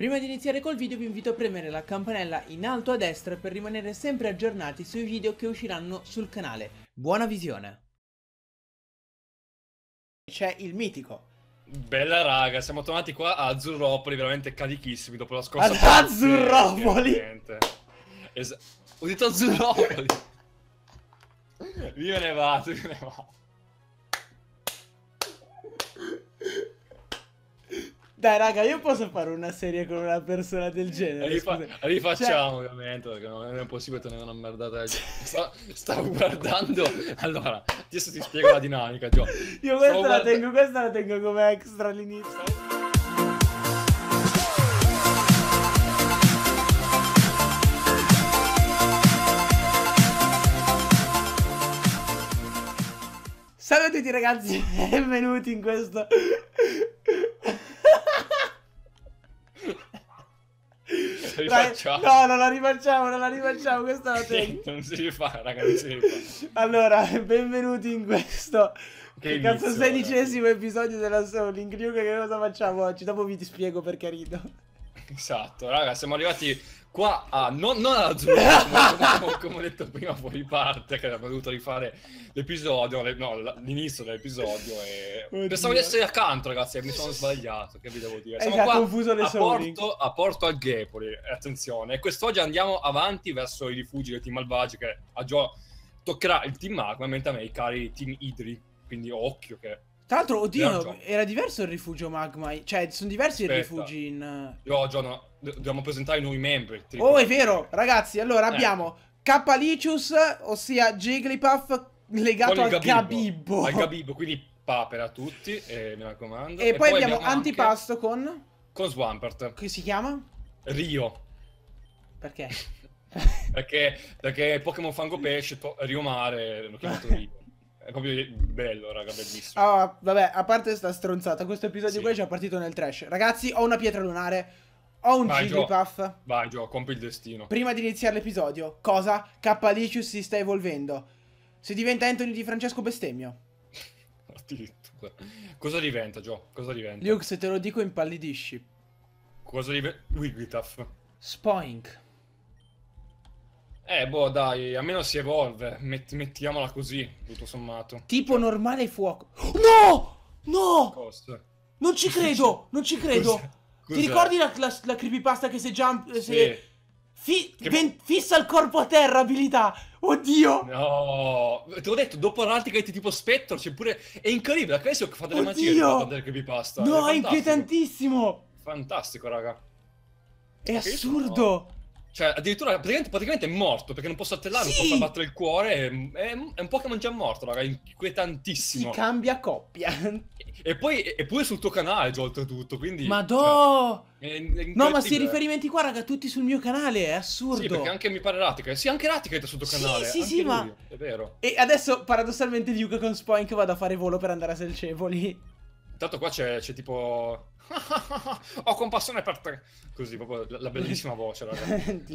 Prima di iniziare col video vi invito a premere la campanella in alto a destra per rimanere sempre aggiornati sui video che usciranno sul canale. Buona visione! C'è il mitico. Bella raga, siamo tornati qua a Azzurropoli, veramente carichissimi dopo la scorsa... Ad Azzurropoli! Veramente. Esa- Ho detto Azzurropoli! vi ne vado, vi ne vado. Dai, raga, io posso fare una serie con una persona del genere. Rifa- rifacciamo, cioè... ovviamente, perché non è possibile tenere una merdata. Sto, stavo guardando. Allora, adesso ti spiego la dinamica, Gio. Io questa la, guarda... tengo, questa la tengo come extra all'inizio. Salve a tutti ragazzi, benvenuti in questo rifacciamo. No, non la rifacciamo, non la rifacciamo. Questa la tengo. non si rifà, raga, Allora, benvenuti in questo... Che, che cazzo, sedicesimo episodio della Soul. In che cosa facciamo oggi? Dopo vi ti spiego perché rido. Esatto, raga, siamo arrivati qua a... Non, non alla zona, come, come ho detto prima fuori parte, che abbiamo dovuto rifare l'episodio, le, no, l'inizio dell'episodio e... Pensavo di essere accanto, ragazzi, e mi sono sbagliato, che vi devo dire. Siamo esatto, confuso le a Porto, a Porto Alghepoli, attenzione. E quest'oggi andiamo avanti verso i rifugi del team malvagi, che a gio- toccherà il team magma, mentre a me i cari team Idri, quindi occhio che tra l'altro, oddio, no, era diverso il rifugio magma. Cioè, sono diversi Aspetta. i rifugi in. Io, John, dobbiamo presentare i nuovi membri. Tipo. Oh, è vero, ragazzi. Allora eh. abbiamo Capalicius, ossia Jigglypuff, legato al Gabibbo. Al ah, Gabibbo, quindi papera a tutti, eh, mi raccomando. E, e poi, poi, abbiamo, abbiamo Antipasto con. Con Swampert. Che si chiama? Rio. Perché? perché, perché Pokémon Fango Pesce, Rio Mare, l'ho chiamato Rio. È proprio bello, raga, bellissimo. Allora, ah, vabbè, a parte sta stronzata, questo episodio sì. qua è già partito nel trash. Ragazzi, ho una pietra lunare, ho un Vai, Jigglypuff. Vai, Gio, compi il destino. Prima di iniziare l'episodio, cosa? Cappalicious si sta evolvendo. Si diventa Anthony di Francesco Bestemmio. Addirittura. Cosa diventa, Gio? Cosa diventa? Luke, se te lo dico impallidisci. Cosa diventa? Wigglytuff. Spoink. Eh, boh, dai, almeno si evolve. Met- mettiamola così, tutto sommato. Tipo cioè. normale fuoco. No! No! Costa. Non ci credo! Non ci credo! Cos'è? Ti ricordi la, la, la, creepypasta che se jump... Eh, sì. Se... Fi- che... ben- fissa il corpo a terra, abilità! Oddio! No! Te l'ho detto, dopo l'anticate tipo Spector c'è pure... È incredibile, la Cresio che fa delle magie delle creepypasta. No, è, è inquietantissimo! Fantastico, raga. È assurdo! No. Cioè, addirittura praticamente, praticamente, è morto perché non posso saltellare, sì! non può battere il cuore. È, è, un Pokémon già morto, raga. È inquietantissimo. Si cambia coppia. E, poi, è pure sul tuo canale, già oltretutto. Quindi. Ma do! Cioè, no, ma questi riferimenti qua, raga, tutti sul mio canale. È assurdo. Sì, perché anche mi pare Ratica. Sì, anche Ratica è sul tuo canale. Sì, sì, sì, ma. È vero. E adesso, paradossalmente, Luca con Spoink vado a fare volo per andare a Selcevoli. Intanto qua c'è, c'è tipo Ho compassione per te. Così, proprio la, la bellissima voce. la,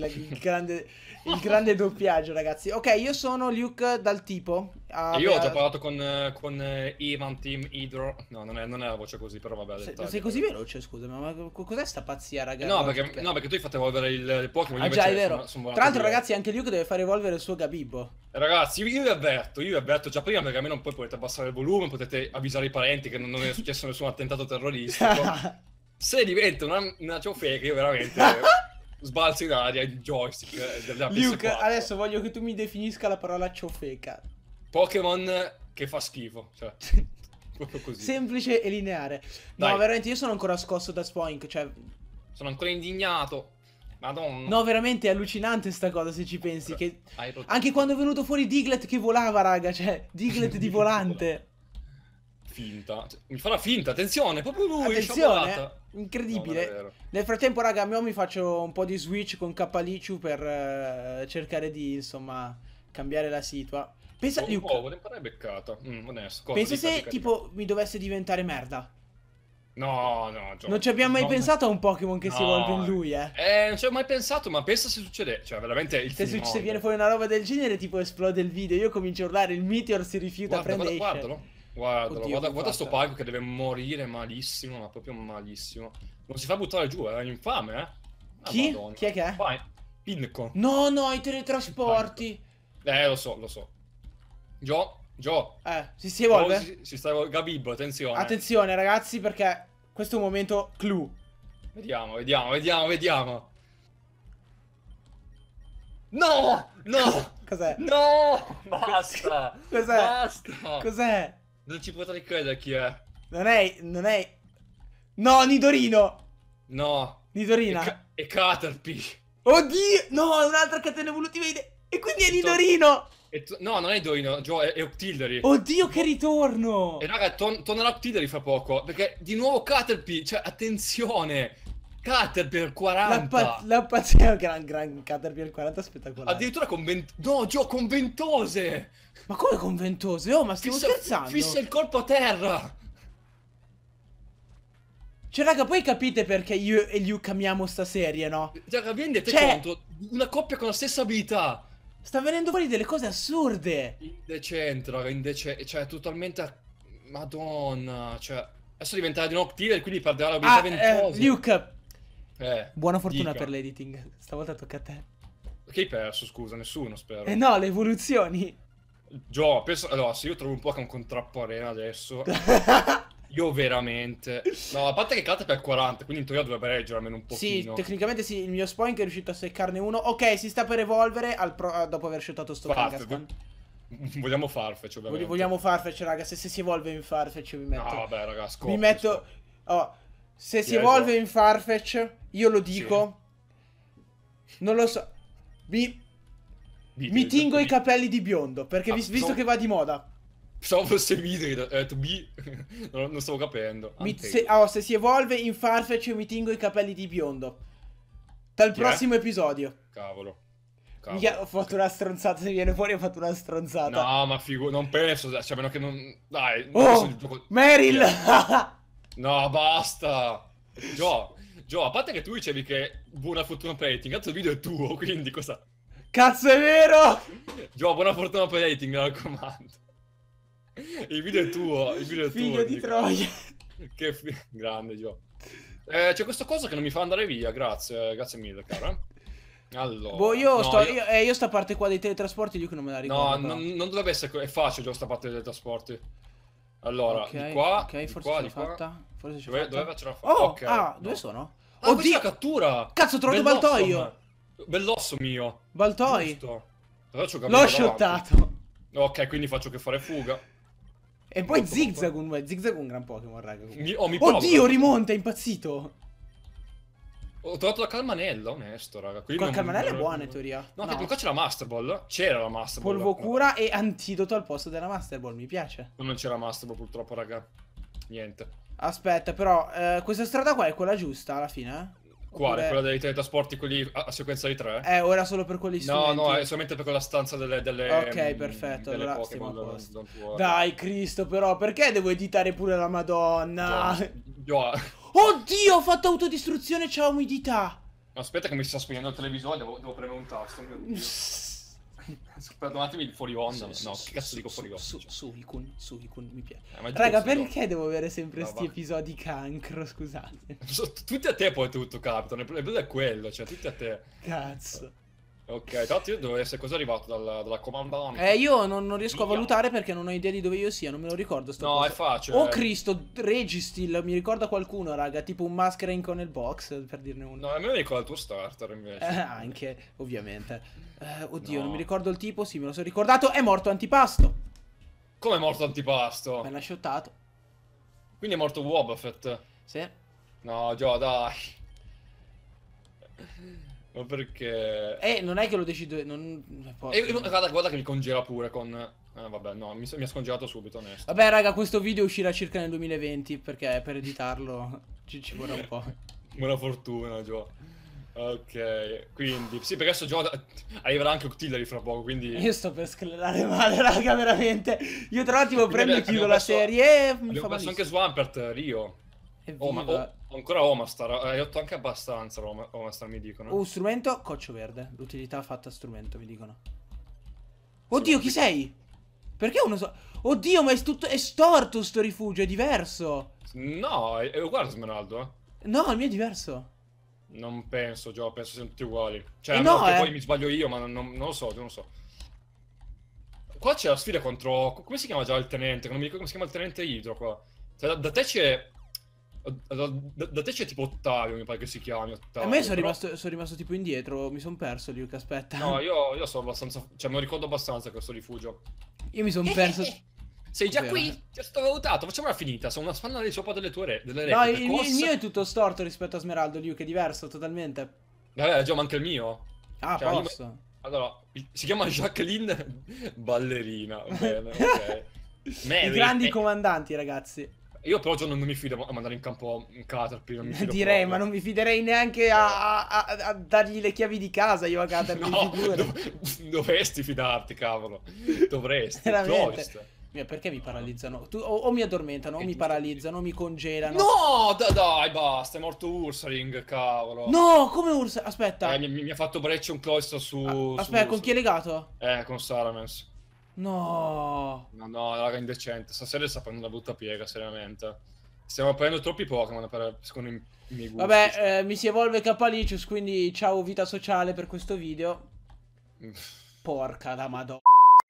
il, grande, il grande doppiaggio, ragazzi. Ok, io sono Luke dal tipo. Ah, io beh, ho già parlato con, con eh, Ivan Team Hydro. No, non è, non è, la voce così, però vabbè. Se, sei così veloce, scusa, ma, cos'è sta pazzia, ragazzi? No, perché, no, perché tu hai fatto evolvere il, il Pokémon. Ah, già, è vero. Sono, sono Tra l'altro, ragazzi, anche Luke deve far evolvere il suo Gabibbo. Ragazzi, io vi avverto, io vi avverto già prima perché almeno poi potete abbassare il volume, potete avvisare i parenti che non, non è successo nessun attentato terroristico. se diventa una, una ciofeca, io veramente sbalzo in aria il joystick della eh, PS4. adesso voglio che tu mi definisca la parola ciofeca. Pokémon che fa schifo, cioè... proprio così. Semplice e lineare. No, veramente, io sono ancora scosso da Spoink, cioè... Sono ancora indignato. Madonna. No, veramente è allucinante sta cosa se ci pensi. Che... Anche quando è venuto fuori Diglett che volava, raga. Cioè, Diglett di volante finta. Mi farà finta, attenzione, proprio lui. Attenzione, incredibile. Nel frattempo, raga, io mi faccio un po' di switch con Capaliciu per eh, cercare di, insomma, cambiare la situa. Pensa, oh, Luke, oh, vorrei imparare beccata. Mm, onesto, pensa se, tipo, mi dovesse diventare merda. No, no, John, Non ci abbiamo mai no, pensato a un Pokémon che no, si evolve in lui, eh. Eh, non ci ho mai pensato, ma pensa se succede. Cioè, veramente il Se, succede, se viene fuori una roba del genere, tipo esplode il video. Io comincio a urlare, il meteor si rifiuta, guarda, prende guarda, guardalo. Guarda, Oddio, guarda, guarda sto palco che deve morire malissimo, ma proprio malissimo. Non si fa buttare giù, è infame, eh? Ah, Chi? Madonna. Chi è che è? Vai. Pinco. No, no, i teletrasporti. Eh, lo so, lo so. Gio, Gio. Eh, si, si evolve? Si, si sta evolvendo. Gabibbo, attenzione. Attenzione, ragazzi, perché questo è un momento clou. Vediamo, vediamo, vediamo, vediamo. No! No! Cos'è? No! Basta! Cos'è? Basta! Cos'è? Non ci potrei credere chi è. Non è... Non è... No, Nidorino! No. Nidorina. E ca Caterpie. Oddio! No, è un'altra catena evolutiva di... E quindi è, è Nidorino! È no, non è Nidorino, Joe, è, è Octillery. Oddio, che ritorno! E raga, tornerà Octillery fra poco, perché di nuovo Caterpie, cioè, attenzione! Caterpillar 40. La, la pazzia, gran, gran Caterpillar 40 spettacolare. Addirittura con ventose. No, Gio, con ventose. Ma come con ventose? Oh, ma stiamo fissa, scherzando. Fissa il colpo a terra. Cioè, raga, poi capite perché io e Liu camiamo sta serie, no? Cioè, rendete cioè... conto, una coppia con la stessa abilità. Sta venendo fuori delle cose assurde. Indecente, raga, indecente. Cioè, totalmente... Madonna, cioè... Adesso diventerà di un e quindi perderà l'abilità ah, eh, ventosa. Eh, Luke, eh, Buona fortuna dica. per l'editing. Stavolta tocca a te. Che hai perso, scusa? Nessuno, spero. Eh no, le evoluzioni. Gio, penso... allora, se io trovo un po' Pokémon un contrappo Arena adesso... io veramente... No, a parte che cade per 40, quindi in teoria dovrebbe reggere almeno un po'. Sì, tecnicamente sì, il mio Spoink è riuscito a seccarne uno. Ok, si sta per evolvere pro... dopo aver shottato sto Kangaskhan. Vogliamo Farfetch, ovviamente. Vogliamo Farfetch, raga. Se, se si evolve in Farfetch mi metto... No, vabbè, raga, scopri, Mi metto... Oh, se si evolve in Farfetch... Io lo dico. Sì. Non lo so. Mi, Midrid, mi tingo i esatto, capelli di biondo, perché ah, vi... visto so... che va di moda. Pensavo fosse Midrid, ho detto B, non, stavo capendo. Mi... Se... Oh, se, si evolve in Farfetch mi tingo i capelli di biondo. Dal Chi prossimo è? episodio. Cavolo. Cavolo. Mica, ho fatto una stronzata, se viene fuori ho fatto una stronzata. No, ma figo, non penso, cioè, a meno che non... Dai, non oh, gioco... Meryl! no, basta! Gio, Gio, a parte che tu dicevi che buona fortuna per rating, cazzo il video è tuo, quindi cosa... Cazzo è vero! Gio, buona fortuna per rating, mi raccomando. Il video è tuo, il video è tuo. Figlio di troia. Che fi... grande Gio. Eh, c'è questa cosa che non mi fa andare via, grazie, grazie mille, cara. Allora, boh, io, no, sto, io... eh, io sta parte qua dei teletrasporti, che non me la ricordo. No, non, non, dovrebbe essere. È facile Gio, sta parte dei teletrasporti. Allora, okay, di qua, okay, di forse qua, di fatta. Forse ci dove, faccio una foto? Oh, okay, ah, no. dove sono? Ah, Oddio, cattura! Cazzo, ho trovato Bellossom. Baltoio! Bellosso mio. Baltoi. L'ho shottato. Ok, quindi faccio che fare fuga. E poi Molto Zigzagun, beh, Zigzagun è un gran Pokémon, raga. Mi, oh, mi Oddio, rimonta, è impazzito. Ho trovato la calmanella, onesto, raga. Quindi la calmanella non... è buona, in teoria. No, no. qua c'è la Master Ball. C'era la Master Ball. Polvo cura no. e antidoto al posto della Master Ball, mi piace. Non c'era Master Ball, purtroppo, raga. Niente. Aspetta, però, eh, questa strada qua è quella giusta alla fine? Quale? Oppure... Quella dei teletrasporti, quelli a, sequenza di tre? Eh, ora solo per quelli strumenti. No, no, è solamente per quella stanza delle... delle ok, mm, perfetto, delle allora Pokemon, stiamo a Dai, Cristo, però, perché devo editare pure la madonna? Io... Oddio, ho fatto autodistruzione, c'è umidità! Aspetta che mi sta spegnendo il televisore, devo, devo premere un tasto, mio Dio. Perdonatemi il fuori onda. Su, no, su, che cazzo dico fuori onda? Su, cioè. Suicun, Suicun mi piace. Eh, Raga, perché devo avere sempre questi no, episodi cancro? Scusate. Tutti a te poi tutto capitano. Il problema è quello, cioè, tutti a te. Cazzo. Ok, tanto io dovrei essere cosa arrivato dalla, dalla comanda Eh, io non, non riesco Mica. a valutare perché non ho idea di dove io sia, non me lo ricordo. no, cosa. è facile. Oh eh. Cristo, Registil, mi ricorda qualcuno, raga, tipo un maschera in con box, per dirne uno. No, a me lo ricorda il tuo starter invece. Eh, anche, ovviamente. Eh, oddio, no. non mi ricordo il tipo, sì, me lo sono ricordato. È morto antipasto. Come è morto antipasto? Me l'ha shottato. Quindi è morto Wobbuffet. Sì. No, già, dai. Ma perché... Eh, non è che lo decido... Non... Eh, guarda, guarda, che mi congela pure con... Eh, vabbè, no, mi, mi ha scongelato subito, onesto. Vabbè, raga, questo video uscirà circa nel 2020, perché per editarlo ci, ci vorrà un po'. Buona fortuna, Gio. Ok, quindi... Sì, perché adesso Gio arriverà anche Octillery fra poco, quindi... Io sto per sclerare male, raga, veramente. Io tra l'altro prendo e chiudo la serie e mi fa malissimo. Abbiamo anche Swampert, Rio. Evviva. Oh, ma... Oh. Ancora Omastar, hai otto anche abbastanza Om Omastar, mi dicono. Oh, strumento, coccio verde. L'utilità fatta a strumento, mi dicono. Oddio, chi sei? Perché uno so... Oddio, ma è, tutto... è storto sto rifugio, è diverso. No, è, uguale a Smeraldo, eh. No, il mio è diverso. Non penso, Gio, penso siano tutti uguali. Cioè, eh no, eh. poi mi sbaglio io, ma non, non, non lo so, non lo so. Qua c'è la sfida contro... Come si chiama già il tenente? Non mi dico come si chiama il tenente Idro qua. Cioè, da, da te c'è da, da, da, te c'è tipo Ottavio, mi pare che si chiami Ottavio. A me sono, però... rimasto, sono rimasto, tipo indietro, mi sono perso Luke, aspetta. No, io, io sono abbastanza... Cioè, me lo ricordo abbastanza questo rifugio. Io mi sono perso... Sei già Vero. qui? Ti ho sottovalutato, facciamola finita. Sono una spanna di sopra delle tue re, delle No, il, il, mio è tutto storto rispetto a Smeraldo, Luke, è diverso totalmente. Vabbè, già, ma anche il mio. Ah, cioè, posso. Io... Allora, si chiama Jacqueline Ballerina. Bene, ok. Mary, I grandi eh. comandanti, ragazzi. Io però non mi fido a mandare in campo un Caterpillar. Direi, proprio. ma non mi fiderei neanche eh. a, a, a, dargli le chiavi di casa io a Caterpillar. no, do dovresti fidarti, cavolo. Dovresti. Perché mi paralizzano? Tu, o, o, mi addormentano, o mi paralizzano, o mi congelano. No, da, dai, basta, è morto Ursaring, cavolo. No, come Ursaring? Aspetta. Eh, mi, mi, ha fatto breccia un cloister su... aspetta, su con chi è legato? Eh, con Saramence. No. No, no, raga, indecente. Stasera sta prendendo una brutta piega, seriamente. Stiamo prendendo troppi Pokémon per, secondo i miei gusti. Vabbè, eh, mi si evolve Capalicius, quindi ciao vita sociale per questo video. Porca la madonna.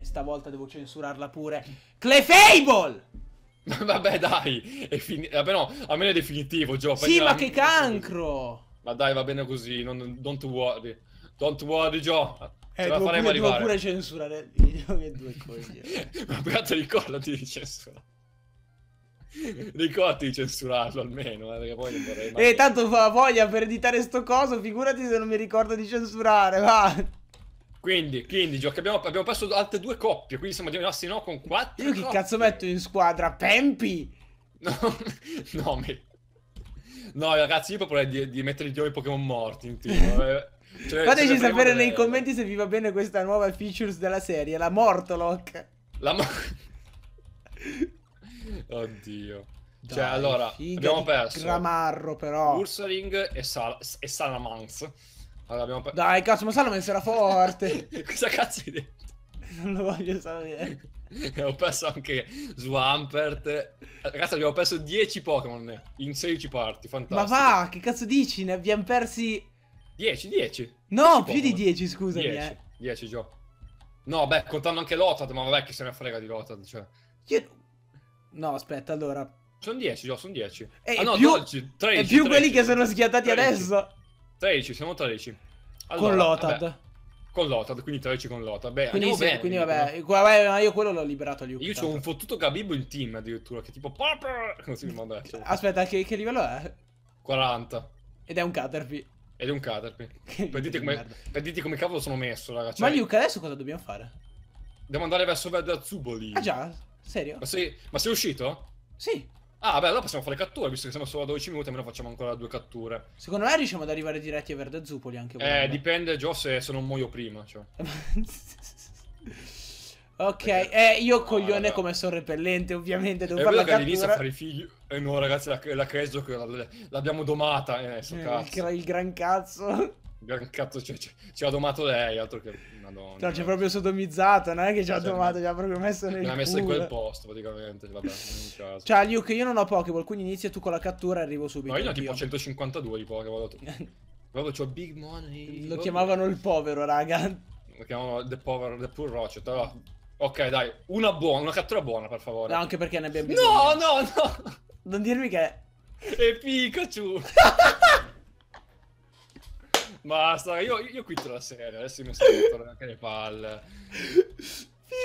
Stavolta devo censurarla pure. Clefable! Vabbè dai, è fin... Vabbè no, almeno è definitivo, Gio. Sì, ma che cancro! Ma dai, va bene così, non, don't worry. Don't worry, Gio. Eh, devo pure, devo pure censurare il video che due coglioni. Ma peccato ricordati di censurare. Ricordati di censurarlo almeno, eh, poi non vorrei mai... Eh, tanto fa voglia per editare sto coso, figurati se non mi ricordo di censurare, va. Quindi, quindi gioca, abbiamo, abbiamo perso altre due coppie, quindi siamo rimasti no con quattro Io che coppie. cazzo metto in squadra? Pempi? No, no, me... no ragazzi, io proporrei di, di mettere i due Pokémon morti in team, cioè, Fateci sapere nei bella. commenti se vi va bene questa nuova features della serie, la Mortolock. La mo Oddio. Cioè, Dai, cioè, allora, abbiamo perso Gramarro però. Ursaring e, Sal e Salamance. Allora, Dai, cazzo, ma Salamence era forte. Cosa cazzo hai detto? Non lo voglio sapere. abbiamo perso anche Swampert. Ragazzi, abbiamo perso 10 Pokémon in 16 parti, fantastico. Ma va, che cazzo dici? Ne abbiamo persi 10, 10. No, più di 10, scusami. 10, eh. 10 Gio. No, beh, contando anche Lotad, ma vabbè, che se ne frega di Lotad, cioè. Io... No, aspetta, allora. Sono 10, Gio, sono 10. E eh, ah, no, più... 12, 13. E più 13, quelli 13, che sono schiattati 13. adesso. 13, siamo 13. Allora, con Lotad. Vabbè, con Lotad, quindi 13 con Lotad. Beh, quindi, sì, bene, quindi vabbè, vabbè, io quello l'ho liberato Luke. Io ho un fottuto Gabibbo in team addirittura, che tipo... Così mi manda Aspetta, che, che livello è? 40. Ed è un Caterpie. Ed è un caterpillar. Per dirti, come, per dirti come cavolo sono messo, ragazzi. Ma cioè- Luca, adesso cosa dobbiamo fare? Dobbiamo andare verso Verde Zuboli. Ah già? Serio? Ma sei, ma sei uscito? Sì. Ah, beh, allora possiamo fare catture, visto che siamo solo a 12 minuti, almeno facciamo ancora due catture. Secondo me riusciamo ad arrivare diretti a Verde Zupoli anche volendo. Eh, dipende, Gio, se, se, non muoio prima, cioè. ok, Perché... eh, io coglione ah, come sono repellente, ovviamente, devo fare la cattura. È all'inizio fare i figli... E eh, no, ragazzi, la, la Creso l'abbiamo domata. Eh, so eh, cazzo. Il, il gran cazzo. Gran cazzo, cioè, cioè, ci ha domato lei, altro che madonna. Cioè, ci ha proprio sodomizzato, non è che ci ha domato, ci ha proprio messo nel Me l'ha messa in quel posto, praticamente, vabbè, Cioè, Luke, io non ho Pokéball, quindi inizia tu con la cattura e arrivo subito. No, io ne ho tipo 152 di Pokéball. Proprio c'ho Big Money. Lo chiamavano il povero, raga. Lo chiamavano The Power, The Poor Rocket, allora... Ok, dai, una buona, una cattura buona, per favore. No, anche perché ne abbiamo bisogno. No, no, no! Non dirmi che E È Pikachu! Basta, io, io quitto la serie, adesso mi saluto, che le palle.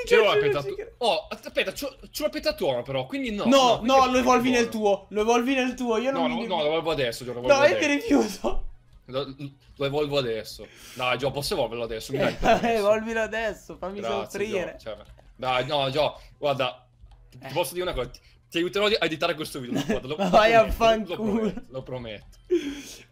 Ce l'ho l'appetatuono. Oh, aspetta, ce l'ho l'appetatuono però, quindi no. No, no, no lo evolvi nel tuo, lo evolvi nel tuo, io non No, mi... no, lo evolvo adesso, lo evolvo No, adesso. io ti rifiuto. Lo, lo, evolvo adesso. Dai, Gio, posso evolverlo adesso? Mi dai eh, evolvilo adesso, fammi Grazie, soffrire. Gio, cioè, dai, no, Gio, guarda, ti eh. posso dire una cosa, ti aiuterò a editare questo video. Guarda, lo, Vai a fanculo. Lo, lo prometto.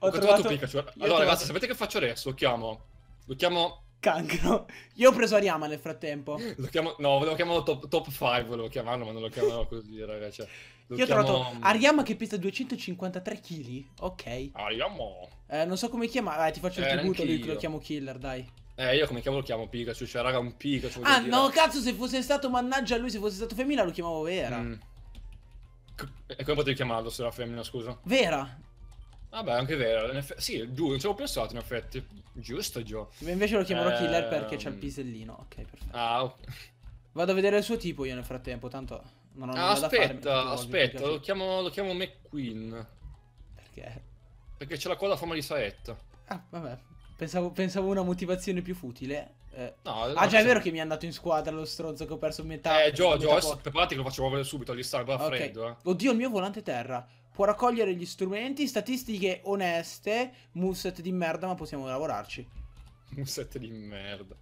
Ho, ho trovato, trovato Pikachu. Allora, trovato... sapete che faccio adesso? Lo chiamo. Lo chiamo. Cancro. Io ho preso Ariama nel frattempo. Lo chiamo. No, volevo chiamarlo top 5. Volevo chiamarlo, ma non lo chiamerò così, ragazzi. Cioè, Io chiamo... ho trovato mm, Ariama che pesa 253 kg. Ok. Ariama. Eh, non so come chiamare. Dai, ti faccio il eh, tributo. Lui lo chiamo Killer, dai. Eh, io come chiamo lo chiamo Pikachu, cioè raga un Pikachu. Ah, no, dire. cazzo, se fosse stato, mannaggia lui, se fosse stato femmina lo chiamavo Vera. Mm. E come potevi chiamarlo se era femmina, scusa? Vera. Vabbè, anche vera. Eff... Sì, giù, non ci avevo pensato, in effetti. Giusto, Gio. Invece lo chiamerò eh... Killer perché c'ha il pisellino. Ok, perfetto. Ah, ok. Vado a vedere il suo tipo io nel frattempo, tanto non ho nulla aspetta, da fare. Aspetta, lo chiamo, lo chiamo McQueen. Perché? Perché c'è la coda a forma di saetta. Ah, vabbè, Pensavo, pensavo una motivazione più futile. Eh. No, ah, già è vero che mi è andato in squadra lo stronzo che ho perso metà. Eh, Gio, Gio, adesso preparati che lo facciamo muovere subito agli star, okay. freddo. Eh. Oddio, il mio volante terra. Può raccogliere gli strumenti, statistiche oneste, moveset di merda, ma possiamo lavorarci. Moveset di merda.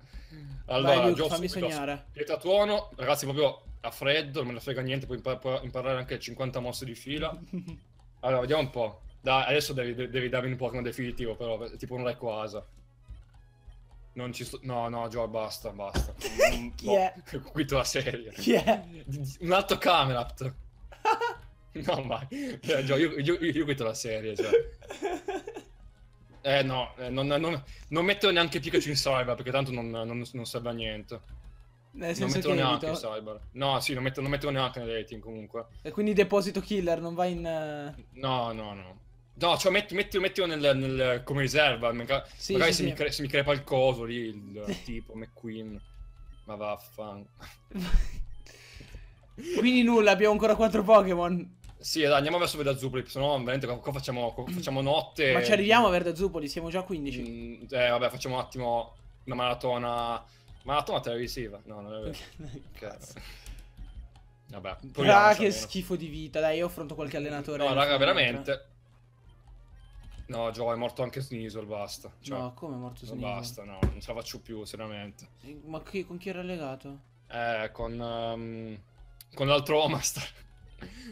Allora, Vai, Luke, Gio, fammi subito, sognare. Pietra tuono, ragazzi, proprio a freddo, non me ne frega niente, puoi impar imparare anche 50 mosse di fila. allora, vediamo un po'. Dai, adesso devi, devi darmi un Pokémon definitivo, però, tipo un Rayquaza. Non ci sto... No, no, Gio, basta, basta. Chi no, è? Qui la serie. Chi è? Un altro Camerat. no, ma... Eh, Gio, io, io, io quito la serie, cioè. Eh, no, eh, non, non, non, metto neanche Pikachu in Cyber, perché tanto non, non serve a niente. Nel non metto neanche in Cyber. No, sì, non metto, non metto neanche nel rating, comunque. E quindi Deposito Killer, non va in... Eh, no, no, no. No, cioè metti, mettilo, mettilo nel, nel, come riserva. Maga- sì, magari sì, se, sì. Mi cre- se, Mi crepa il coso lì, il tipo McQueen. Ma vaffan. Quindi nulla, abbiamo ancora 4 Pokémon. Sì, dai, andiamo verso Verdazupoli, se no veramente qua, facciamo, qua facciamo notte. Ma ci arriviamo a Verdazupoli, siamo già a 15. Mm, eh, vabbè, facciamo un attimo una maratona... Maratona televisiva? No, non è vero. Vabbè. Ah, che schifo di vita, dai, io affronto qualche allenatore. No, raga, veramente. Vita. No, Gio, è morto anche Sneasel, basta. Cioè, no, come è morto Sneasel? Basta, no, non ce la faccio più, seriamente. Eh, ma chi, con chi era legato? Eh, con... Um, con l'altro Omastar.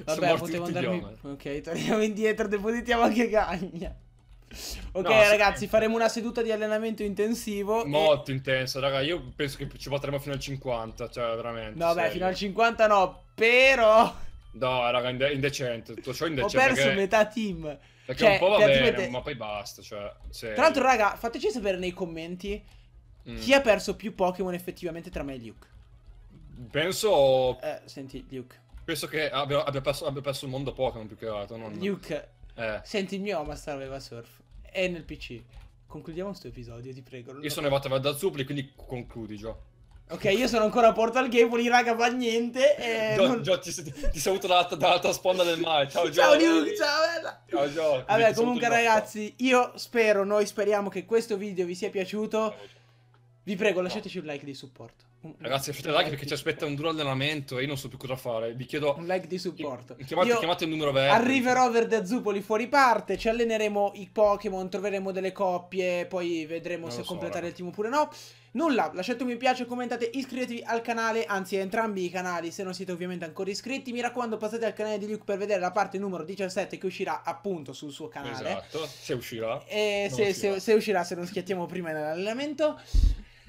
Vabbè, potevo andarmi... Ok, torniamo indietro, depositiamo anche Gagna. Ok, no, ragazzi, faremo una seduta di allenamento intensivo. Molto e... intensa, raga. Io penso che ci porteremo fino al 50, cioè veramente. No, beh, fino al 50 no, però. No, raga, indecente. Tutto ciò indecente. Ho perso perché... metà team. Perché cioè, un po' va praticamente... bene, ma poi basta. Cioè, se... Tra l'altro, raga, fateci cioè sapere nei commenti mm. chi ha perso più Pokémon effettivamente tra me e Luke. Penso. Eh, senti, Luke. Penso che abbia, abbia, perso, abbia perso, il mondo Pokémon più che altro. Non... Luke, eh. senti, il mio Amastar aveva surf. È nel PC. Concludiamo questo episodio, ti prego. Io sono arrivato da Zupli, quindi concludi, Gio. Ok, io sono ancora a Portal Gable, raga, fa niente. Eh, Gio, non... Gio, ti, ti, saluto dall'altra, dall'altra sponda del mare. Ciao, Gio. Ciao, Luke. Ciao, bella. Ciao, Gio. Vabbè, comunque, ragazzi, io spero, noi speriamo che questo video vi sia piaciuto. Vi prego, lasciateci un like di supporto. Ragazzi, lasciate un like, perché ci aspetta un duro allenamento e io non so più cosa fare. Vi chiedo un like di supporto. Chiamate, chiamate il numero verde. Arriverò verde Zupoli fuori parte. Ci alleneremo i Pokémon, troveremo delle coppie. Poi vedremo non se so, completare ragazzi. il team oppure no. Nulla, lasciate un mi piace, commentate, iscrivetevi al canale, anzi a entrambi i canali se non siete ovviamente ancora iscritti. Mi raccomando passate al canale di Luke per vedere la parte numero 17 che uscirà appunto sul suo canale. Esatto, se uscirà. E se uscirà. Se, se uscirà, se non schiattiamo prima nell'allenamento.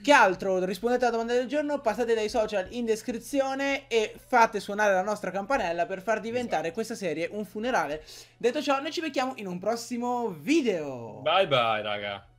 Che altro? Rispondete alla domanda del giorno, passate dai social in descrizione e fate suonare la nostra campanella per far diventare esatto. questa serie un funerale. Detto ciò, noi ci becchiamo in un prossimo video. Bye bye, raga.